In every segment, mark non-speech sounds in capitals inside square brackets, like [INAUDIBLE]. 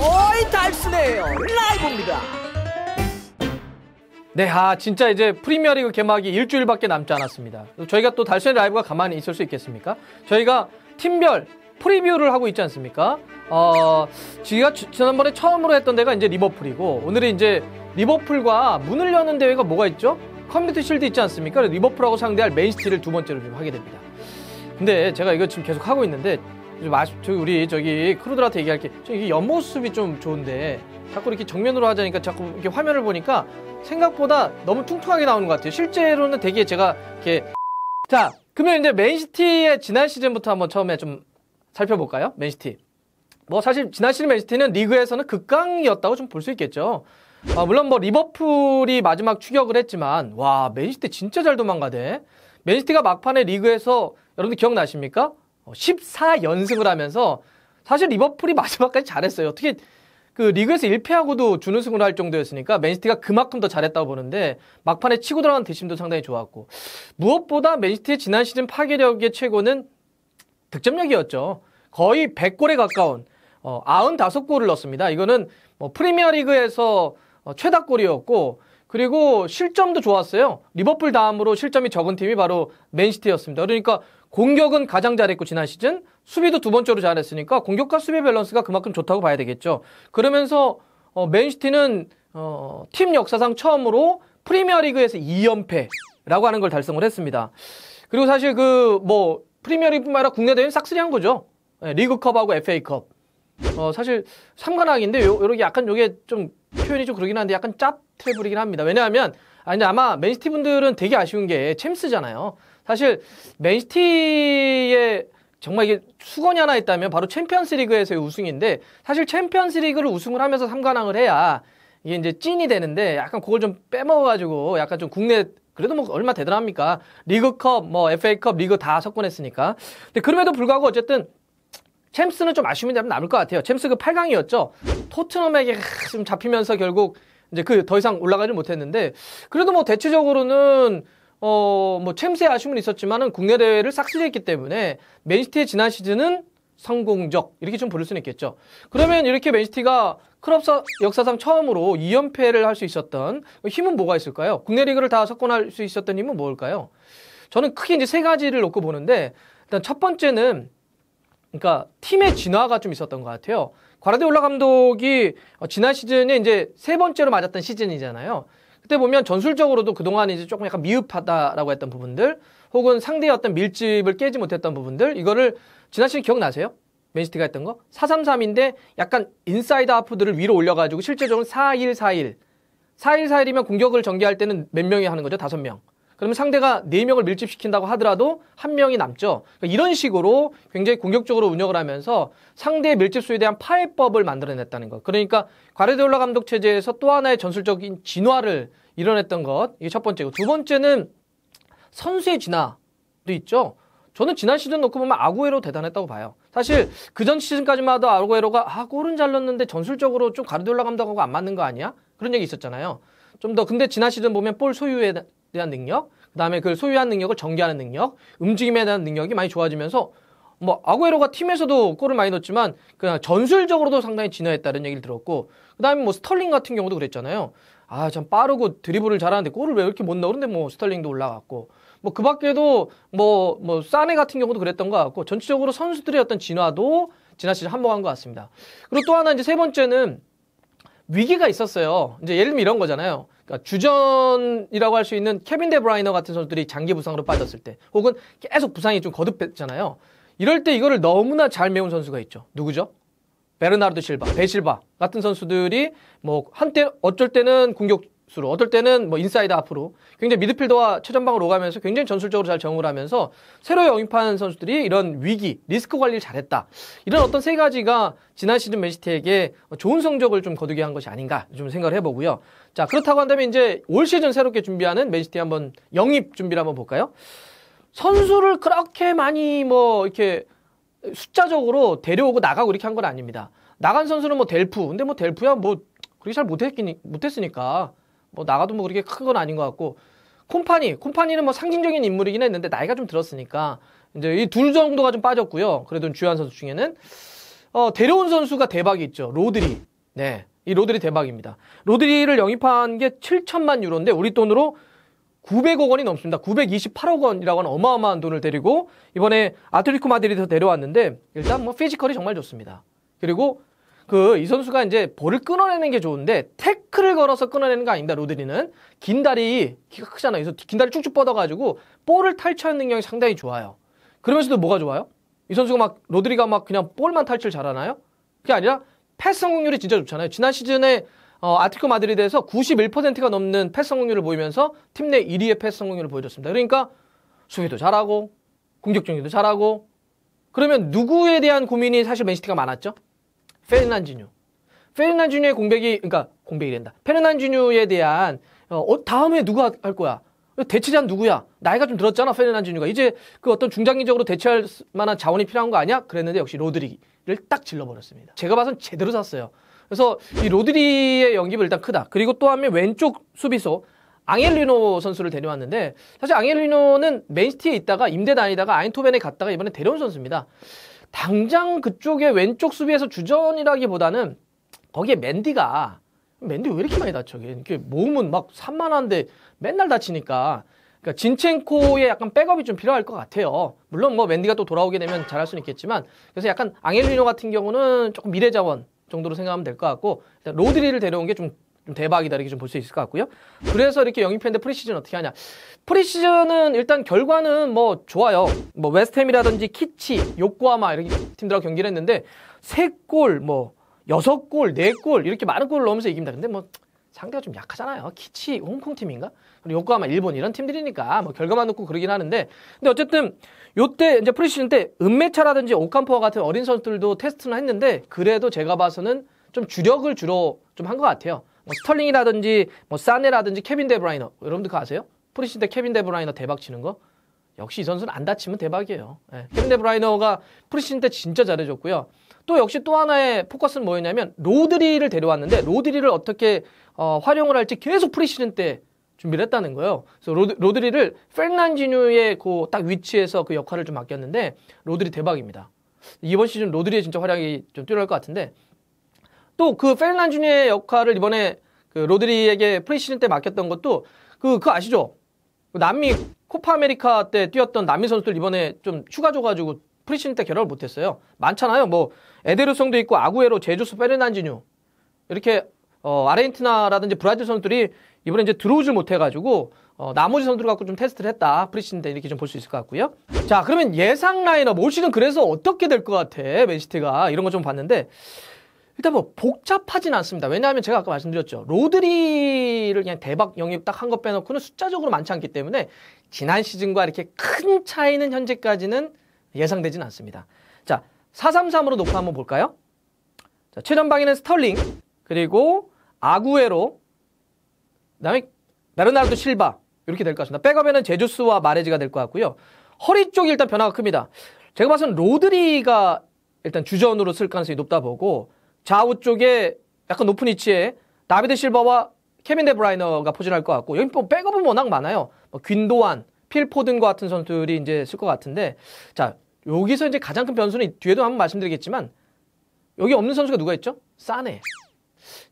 어이 달스네요 라이브입니다 네, 아 진짜 이제 프리미어리그 개막이 일주일밖에 남지 않았습니다. 저희가 또 달스네 라이브가 가만히 있을 수 있겠습니까? 저희가 팀별 프리뷰를 하고 있지 않습니까? 어, 희가 지난번에 처음으로 했던 데가 이제 리버풀이고 오늘은 이제 리버풀과 문을 여는 대회가 뭐가 있죠? 컴퓨터 실드 있지 않습니까? 리버풀하고 상대할 메인시티를 두 번째로 좀 하게 됩니다. 근데 제가 이거 지금 계속 하고 있는데 마시, 저 우리 저기 크루들한테 얘기할게. 저 이게 옆모습이 좀 좋은데 자꾸 이렇게 정면으로 하자니까 자꾸 이렇게 화면을 보니까 생각보다 너무 퉁퉁하게 나오는 것 같아요. 실제로는 되게 제가 이렇게 [LAUGHS] 자 그러면 이제 맨시티의 지난 시즌부터 한번 처음에 좀 살펴볼까요? 맨시티. 뭐 사실 지난 시즌 맨시티는 리그에서는 극강이었다고 좀 볼 수 있겠죠. 아, 물론 뭐 리버풀이 마지막 추격을 했지만 와 맨시티 진짜 잘 도망가대. 맨시티가 막판에 리그에서 여러분들 기억나십니까? 14연승을 어, 하면서 사실 리버풀이 [LAUGHS] 마지막까지 잘했어요. 어떻게 그 리그에서 1패하고도 준우승을 할 정도였으니까 맨시티가 그만큼 더 잘했다고 보는데 막판에 치고 들어간 대심도 상당히 좋았고 무엇보다 맨시티의 지난 시즌 파괴력의 최고는 득점력이었죠. 거의 100골에 가까운 어, 95골을 넣었습니다. 이거는 뭐 프리미어리그에서 어, 최다골이었고 그리고 실점도 좋았어요. 리버풀 다음으로 실점이 적은 팀이 바로 맨시티였습니다. 그러니까 공격은 가장 잘했고 지난 시즌 수비도 두 번째로 잘했으니까 공격과 수비 밸런스가 그만큼 좋다고 봐야 되겠죠. 그러면서 어, 맨시티는 어, 팀 역사상 처음으로 프리미어리그에서 2연패라고 하는 걸 달성을 했습니다. 그리고 사실 그 뭐 프리미어리그뿐만 아니라 국내 대회는 싹쓸이 한 거죠. 네, 리그컵하고 FA컵. 어, 사실 삼관왕인데 요, 요렇게 약간 요게 좀 표현이 좀 그러긴 한데 약간 짭해 보리긴 합니다. 왜냐하면 아니 아마 맨시티 분들은 되게 아쉬운 게 챔스잖아요. 사실 맨시티의 정말 이게 수건이 하나 있다면 바로 챔피언스리그에서의 우승인데 사실 챔피언스리그를 우승을 하면서 삼관왕을 해야 이게 이제 찐이 되는데 약간 그걸 좀 빼먹어가지고 약간 좀 국내 그래도 뭐 얼마 되더랍니까 리그컵, 뭐 FA컵, 리그 다 석권했으니까. 근데 그럼에도 불구하고 어쨌든 챔스는 좀 아쉬움이 남을 것 같아요. 챔스 그 8강이었죠. 토트넘에게 좀 잡히면서 결국 이제 그 더 이상 올라가지 못했는데 그래도 뭐 대체적으로는 어 뭐 챔스의 아쉬움은 있었지만은 국내 대회를 싹쓸이했기 때문에 맨시티의 지난 시즌은 성공적 이렇게 좀 부를 수는 있겠죠. 그러면 이렇게 맨시티가 클럽 역사상 처음으로 2연패를 할 수 있었던 힘은 뭐가 있을까요? 국내 리그를 다 석권할 수 있었던 힘은 뭘까요? 저는 크게 이제 세 가지를 놓고 보는데 일단 첫 번째는 그러니까 팀의 진화가 좀 있었던 것 같아요. 과라디올라 감독이 어, 지난 시즌에 이제 세 번째로 맞았던 시즌이잖아요. 그때 보면 전술적으로도 그동안 이제 조금 약간 미흡하다라고 했던 부분들 혹은 상대의 어떤 밀집을 깨지 못했던 부분들 이거를 지난 시즌 기억나세요? 맨시티가 했던 거? 4-3-3인데 약간 인사이드 하프들을 위로 올려가지고 실제적으로 4-1-4-1 4-1-4-1이면 공격을 전개할 때는 몇 명이 하는 거죠? 5명 그러면 상대가 4명을 밀집시킨다고 하더라도 한 명이 남죠. 그러니까 이런 식으로 굉장히 공격적으로 운영을 하면서 상대의 밀집수에 대한 파해법을 만들어냈다는 것. 그러니까 과르디올라 감독 체제에서 또 하나의 전술적인 진화를 이뤄냈던 것. 이게 첫 번째고. 두 번째는 선수의 진화도 있죠. 저는 지난 시즌 놓고 보면 아구에로 대단했다고 봐요. 사실 그 전 시즌까지만 해도 아구에로가 아 골은 잘 넣었는데 전술적으로 좀 가르디올라 감독하고 안 맞는 거 아니야? 그런 얘기 있었잖아요. 좀 더 근데 지난 시즌 보면 볼 소유에 대한 능력, 그 다음에 그걸 소유한 능력을 전개하는 능력, 움직임에 대한 능력이 많이 좋아지면서 뭐 아구에로가 팀에서도 골을 많이 넣었지만 그냥 전술적으로도 상당히 진화했다는 얘기를 들었고 그다음에 뭐 스털링 같은 경우도 그랬잖아요. 아 참 빠르고 드리블을 잘하는데 골을 왜 이렇게 못 넣는데 뭐 스털링도 올라갔고 뭐그 밖에도 뭐뭐 뭐 사네 같은 경우도 그랬던 것 같고 전체적으로 선수들의 어떤 진화도 지난 시즌 한몫한 것 같습니다. 그리고 또 하나 이제 세 번째는 위기가 있었어요. 이제 예를 들면 이런 거잖아요. 그러니까 주전이라고 할 수 있는 케빈 데브라이너 같은 선수들이 장기 부상으로 빠졌을 때 혹은 계속 부상이 좀 거듭했잖아요. 이럴 때 이거를 너무나 잘 메운 선수가 있죠. 누구죠? 베르나르도 실바, 베실바 같은 선수들이 뭐 한때 어쩔 때는 공격 수로 어떨 때는 뭐 인사이드 앞으로 굉장히 미드필더와 최전방으로 오가면서 굉장히 전술적으로 잘 정을 하면서 새로 영입한 선수들이 이런 위기 리스크 관리를 잘했다 이런 어떤 세 가지가 지난 시즌 맨시티에게 좋은 성적을 좀 거두게 한 것이 아닌가 좀 생각을 해보고요 자 그렇다고 한다면 이제 올 시즌 새롭게 준비하는 맨시티 한번 영입 준비를 한번 볼까요 선수를 그렇게 많이 뭐 이렇게 숫자적으로 데려오고 나가고 이렇게 한 건 아닙니다 나간 선수는 뭐 델프 근데 뭐 델프야 뭐 그렇게 잘못했기 못했으니까 뭐 나가도 뭐 그렇게 큰 건 아닌 것 같고 콤파니 콤파니는 뭐 상징적인 인물이긴 했는데 나이가 좀 들었으니까 이제 이 둘 정도가 좀 빠졌고요. 그래도 주요한 선수 중에는 어, 데려온 선수가 대박이 있죠. 로드리. 네. 이 로드리 대박입니다. 로드리를 영입한 게 7천만 유로인데 우리 돈으로 900억 원이 넘습니다. 928억 원이라고 하는 어마어마한 돈을 데리고 이번에 아틀리코 마드리드 데려왔는데 일단 뭐 피지컬이 정말 좋습니다. 그리고 그이 선수가 이제 볼을 끊어내는 게 좋은데 태클을 걸어서 끊어내는 거 아닙니다. 로드리는 긴 다리 키가 크잖아요. 그래서 긴 다리 쭉쭉 뻗어가지고 볼을 탈취하는 능력이 상당히 좋아요. 그러면서도 뭐가 좋아요? 이 선수가 막 로드리가 막 그냥 볼만 탈출 잘하나요? 그게 아니라 패스 성공률이 진짜 좋잖아요. 지난 시즌에 어, 아티코 마드리드에서 91%가 넘는 패스 성공률을 보이면서 팀 내 1위의 패스 성공률을 보여줬습니다. 그러니까 수비도 잘하고 공격 중리도 잘하고 그러면 누구에 대한 고민이 사실 맨시티가 많았죠? 페르난지뉴. 페르난지뉴의 공백이 그러니까 공백이 된다. 페르난지뉴에 대한 어, 다음에 누가 할 거야? 대체자는 누구야? 나이가 좀 들었잖아, 페르난지뉴가. 이제 그 어떤 중장기적으로 대체할 만한 자원이 필요한 거 아니야? 그랬는데 역시 로드리를 기딱 질러버렸습니다. 제가 봐선 제대로 샀어요. 그래서 이 로드리의 연기은 일단 크다. 그리고 또 한면 왼쪽 수비수 앙헬리노 선수를 데려왔는데 사실 앙헬리노는 맨시티에 있다가 임대 다니다가 아인토벤에 갔다가 이번에 데려온 선수입니다. 당장 그쪽에 왼쪽 수비에서 주전이라기보다는 거기에 맨디가 맨디 왜 이렇게 많이 다쳐? 이게 몸은 막 산만한데 맨날 다치니까 그러니까 진첸코의 약간 백업이 좀 필요할 것 같아요. 물론 뭐 맨디가 또 돌아오게 되면 잘할 수는 있겠지만 그래서 약간 앙헬리노 같은 경우는 조금 미래 자원 정도로 생각하면 될 것 같고 일단 로드리를 데려온 게좀 좀 대박이다 이렇게 좀 볼 수 있을 것 같고요. 그래서 이렇게 영입했는데 프리시즌 어떻게 하냐? 프리시즌은 일단 결과는 뭐 좋아요. 뭐웨스템이라든지 키치, 요코하마 이렇게 팀들하고 경기를 했는데 세 골, 뭐 여섯 골, 네 골 이렇게 많은 골을 넣으면서 이깁니다. 근데 뭐 상대가 좀 약하잖아요. 키치 홍콩 팀인가? 그리고 요코하마 일본 이런 팀들이니까 뭐 결과만 놓고 그러긴 하는데 근데 어쨌든 요때 이제 프리시즌 때 은메차라든지 오캄포와 같은 어린 선수들도 테스트는 했는데 그래도 제가 봐서는 좀 주력을 주로 좀 한 것 같아요. 뭐 스털링이라든지 뭐 사네라든지 케빈 데브라이너 여러분들 그거 아세요? 프리시때 케빈 데브라이너 대박 치는 거 역시 이 선수는 안 다치면 대박이에요. 예. 케빈 데브라이너가 프리시즌 때 진짜 잘해줬고요. 또 역시 또 하나의 포커스는 뭐였냐면 로드리를 데려왔는데 로드리를 어떻게 어, 활용을 할지 계속 프리시즌 때 준비를 했다는 거예요. 그래서 로드, 로드리를 펠르난지뉴의그 딱 위치에서 그 역할을 좀 맡겼는데 로드리 대박입니다. 이번 시즌 로드리의 진짜 활약이 좀 뛰어날 것 같은데 또그 페르난 주니의 역할을 이번에 그 로드리에게 프리시즌 때 맡겼던 것도 그, 그 아시죠? 남미 코파 아메리카 때 뛰었던 남미 선수들 이번에 좀 추가 줘가지고 프리시즌 때 결합을 못했어요. 많잖아요. 뭐 에데르송도 있고 아구에로, 제주스, 페르난지뉴 이렇게 어, 아르헨티나라든지 브라질 선수들이 이번에 이제 들어오질 못해가지고 어, 나머지 선수들 갖고 좀 테스트를 했다 프리시즌 때 이렇게 좀 볼 수 있을 것 같고요. 자 그러면 예상 라인업 올 시즌 그래서 어떻게 될 것 같아 맨시티가 이런 거 좀 봤는데 일단 뭐 복잡하진 않습니다. 왜냐하면 제가 아까 말씀드렸죠. 로드리를 그냥 대박 영입 딱 한 것 빼놓고는 숫자적으로 많지 않기 때문에 지난 시즌과 이렇게 큰 차이는 현재까지는 예상되진 않습니다. 자, 433으로 놓고 한번 볼까요? 자, 최전방에는 스털링, 그리고 아구에로, 그다음에 나르나르도 실바 이렇게 될 것 같습니다. 백업에는 제주스와 마레지가 될 것 같고요. 허리 쪽이 일단 변화가 큽니다. 제가 봐서는 로드리가 일단 주전으로 쓸 가능성이 높다 보고 좌우 쪽에 약간 높은 위치에 나비드 실버와 케빈 데브라이너가 포진할 것 같고 여기 뭐 백업은 워낙 많아요. 뭐 균도안, 필포든과 같은 선수들이 이제 쓸 것 같은데 자 여기서 이제 가장 큰 변수는 뒤에도 한번 말씀드리겠지만 여기 없는 선수가 누가 있죠?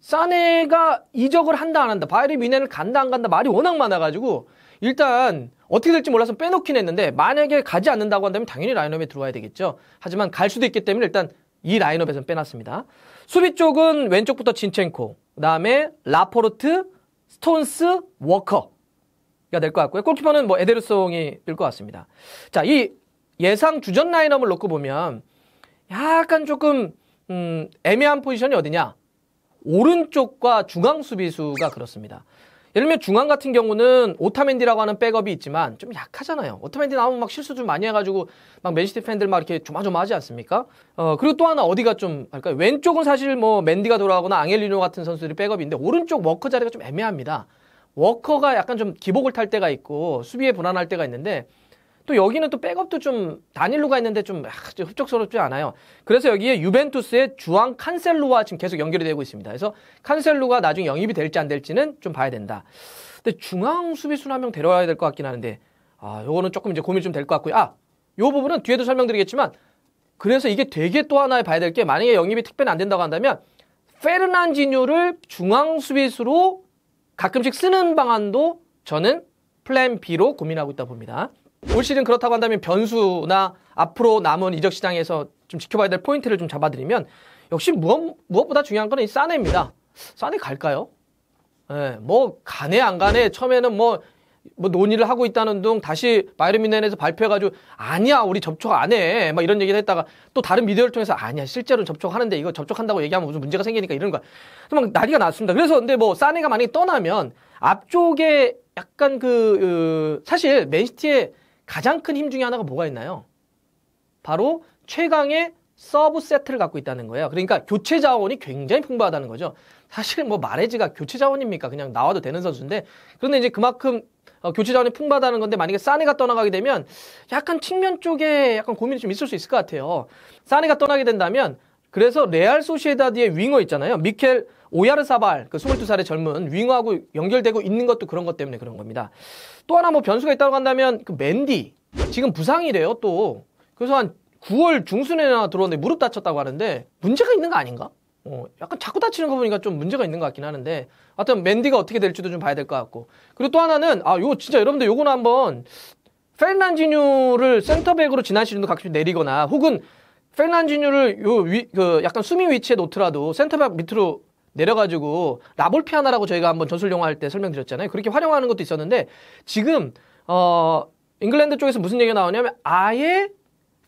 싸네싸네가 이적을 한다 안 한다 바이리 미네을 간다 안 간다 말이 워낙 많아가지고 일단 어떻게 될지 몰라서 빼놓긴 했는데 만약에 가지 않는다고 한다면 당연히 라인업에 들어와야 되겠죠. 하지만 갈 수도 있기 때문에 일단 이 라인업에서는 빼놨습니다. 수비 쪽은 왼쪽부터 진첸코, 그다음에 라포르트, 스톤스, 워커가 될 것 같고요. 골키퍼는 뭐 에데르송이 될 것 같습니다. 자, 이 예상 주전 라인업을 놓고 보면 약간 조금 음, 애매한 포지션이 어디냐? 오른쪽과 중앙 수비수가 그렇습니다. 예를 들면 중앙 같은 경우는 오타멘디라고 하는 백업이 있지만 좀 약하잖아요. 오타멘디 나오면 막 실수 좀 많이 해가지고 막 맨시티 팬들 막 이렇게 조마조마하지 않습니까? 어 그리고 또 하나 어디가 좀 할까요? 왼쪽은 사실 뭐 맨디가 돌아가거나 앙헬리노 같은 선수들이 백업인데 오른쪽 워커 자리가 좀 애매합니다. 워커가 약간 좀 기복을 탈 때가 있고 수비에 불안할 때가 있는데 또 여기는 또 백업도 좀 단일로가 있는데 좀, 아, 흡족스럽지 않아요. 그래서 여기에 유벤투스의 주앙 칸셀로와 지금 계속 연결이 되고 있습니다. 그래서 칸셀로가 나중에 영입이 될지 안 될지는 좀 봐야 된다. 근데 중앙 수비수 한 명 데려와야 될 것 같긴 하는데 아, 요거는 조금 이제 고민이 좀될 것 같고요. 아, 요 부분은 뒤에도 설명드리겠지만 그래서 이게 되게 또 하나에 봐야 될 게 만약에 영입이 특별히 안 된다고 한다면 페르난지뉴를 중앙 수비수로 가끔씩 쓰는 방안도 저는 플랜 B로 고민하고 있다 봅니다. 올 시즌 그렇다고 한다면 변수나 앞으로 남은 이적 시장에서 좀 지켜봐야 될 포인트를 좀 잡아드리면 역시 무엇, 무엇보다 중요한 건이싸네입니다싸네 갈까요? 예, 뭐 가네 안 가네 처음에는 뭐, 뭐 논의를 하고 있다는 둥 다시 바이르미넨에서 발표해가지고 아니야 우리 접촉 안 해 막 이런 얘기를 했다가 또 다른 미디어를 통해서 아니야 실제로는 접촉하는데 이거 접촉한다고 얘기하면 무슨 문제가 생기니까 이런 거야. 막 난리가 났습니다. 그래서 근데 뭐싸네가 만약에 떠나면 앞쪽에 약간 그, 그 사실 맨시티에 가장 큰 힘 중에 하나가 뭐가 있나요? 바로 최강의 서브 세트를 갖고 있다는 거예요. 그러니까 교체 자원이 굉장히 풍부하다는 거죠. 사실 뭐 마레즈가 교체 자원입니까? 그냥 나와도 되는 선수인데 그런데 이제 그만큼 어, 교체 자원이 풍부하다는 건데 만약에 사네가 떠나가게 되면 약간 측면 쪽에 약간 고민이 좀 있을 수 있을 것 같아요. 사네가 떠나게 된다면 그래서 레알 소시에다드의 윙어 있잖아요. 미켈 오야르사발 그 22살의 젊은 윙하고 연결되고 있는 것도 그런 것 때문에 그런 겁니다. 또 하나 뭐 변수가 있다고 한다면 그 맨디 지금 부상이래요 또 그래서 한 9월 중순에나 들어오는데 무릎 다쳤다고 하는데 문제가 있는 거 아닌가? 어, 약간 자꾸 다치는 거 보니까 좀 문제가 있는 것 같긴 하는데 하여튼 맨디가 어떻게 될지도 좀 봐야 될 것 같고 그리고 또 하나는 아요 진짜 여러분들 요거는 한번 펠르난지뉴를 센터백으로 지난 시즌도 각시 씩 내리거나 혹은 펠르난지뉴를요위그 약간 수미 위치에 놓더라도 센터백 밑으로 내려가지고 라볼피아나라고 저희가 한번 전술 영화 할때 설명드렸잖아요. 그렇게 활용하는 것도 있었는데 지금 어 잉글랜드 쪽에서 무슨 얘기가 나오냐면 아예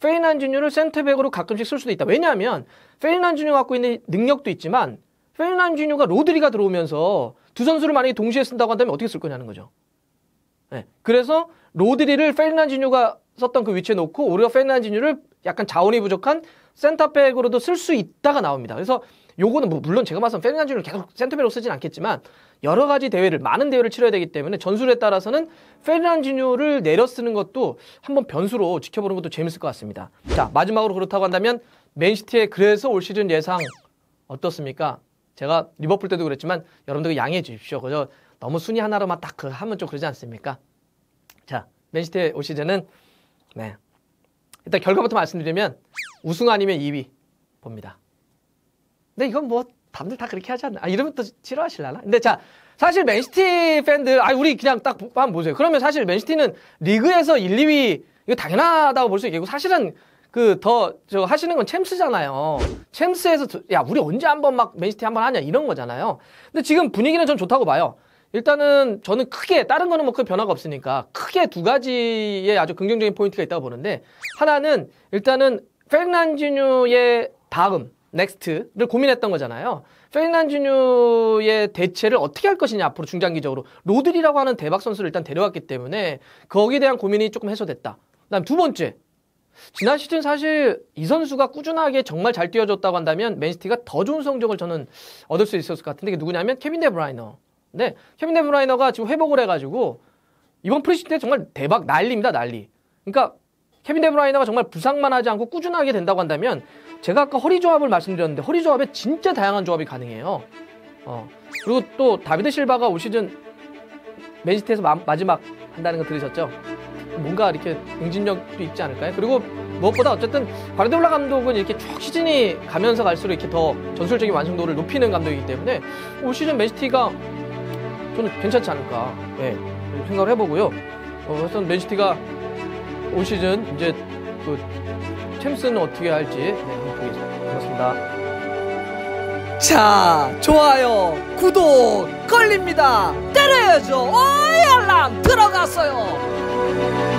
페이난주뉴를 센터백으로 가끔씩 쓸 수도 있다. 왜냐하면 페이난주뉴 갖고 있는 능력도 있지만 페이난주뉴가 로드리가 들어오면서 두 선수를 만약에 동시에 쓴다고 한다면 어떻게 쓸 거냐는 거죠. 네. 그래서 로드리를 페이난주뉴가 썼던 그 위치에 놓고 우리가 페이난주뉴를 약간 자원이 부족한 센터백으로도 쓸 수 있다가 나옵니다. 그래서 요거는 뭐 물론 제가 봐선 페르난디뉴를 계속 센터백으로 쓰진 않겠지만 여러 가지 대회를 많은 대회를 치러야 되기 때문에 전술에 따라서는 페르난디뉴를 내려 쓰는 것도 한번 변수로 지켜보는 것도 재밌을 것 같습니다. 자 마지막으로 그렇다고 한다면 맨시티의 그래서 올 시즌 예상 어떻습니까? 제가 리버풀 때도 그랬지만 여러분들 양해해 주십시오. 그저 너무 순위 하나로만 딱그 하면 좀 그러지 않습니까? 자 맨시티의 올 시즌은 네 일단 결과부터 말씀드리면 우승 아니면 2위 봅니다. 근데 네, 이건 뭐 남들 다 그렇게 하지 않나? 아, 이러면 또 싫어하실라나? 근데 자, 사실 맨시티 팬들, 아, 우리 그냥 딱 한번 보세요. 그러면 사실 맨시티는 리그에서 1, 2위, 이거 당연하다고 볼 수 있겠고, 사실은 그 더 저 하시는 건 챔스잖아요. 챔스에서 야 우리 언제 한번 막 맨시티 한번 하냐 이런 거잖아요. 근데 지금 분위기는 전 좋다고 봐요. 일단은 저는 크게 다른 거는 뭐큰 변화가 없으니까 크게 두 가지의 아주 긍정적인 포인트가 있다고 보는데 하나는 일단은 페르난지뉴의 다음 넥스트를 고민했던 거잖아요. 페르난주뉴의 대체를 어떻게 할 것이냐 앞으로 중장기적으로 로드리라고 하는 대박 선수를 일단 데려왔기 때문에 거기에 대한 고민이 조금 해소됐다. 그다음 두 번째 지난 시즌 사실 이 선수가 꾸준하게 정말 잘 뛰어줬다고 한다면 맨시티가 더 좋은 성적을 저는 얻을 수 있었을 것 같은데 그게 누구냐면 케빈 데브라이너. 네, 데 케빈 데브라이너가 지금 회복을 해가지고 이번 프리시즌 때 정말 대박 난리입니다 난리. 그러니까 케빈 데브라이너가 정말 부상만 하지 않고 꾸준하게 된다고 한다면 제가 아까 허리 조합을 말씀드렸는데 허리 조합에 진짜 다양한 조합이 가능해요. 어. 그리고 또 다비드 실바가 올 시즌 맨시티에서 마, 지막 한다는 거 들으셨죠? 뭔가 이렇게 응진력도 있지 않을까요? 그리고 무엇보다 어쨌든 바르데올라 감독은 이렇게 쭉 시즌이 가면서 갈수록 이렇게 더 전술적인 완성도를 높이는 감독이기 때문에 올 시즌 맨시티가 저는 괜찮지 않을까 예, 생각을 해보고요. 어, 그래서 맨시티가 올 시즌 이제 그 챔스는 어떻게 할지 네, 한번 보겠습니다. 고맙습니다. 자, 좋아요, 구독, 걸립니다. 때려야죠. 어이, 알람, 들어갔어요.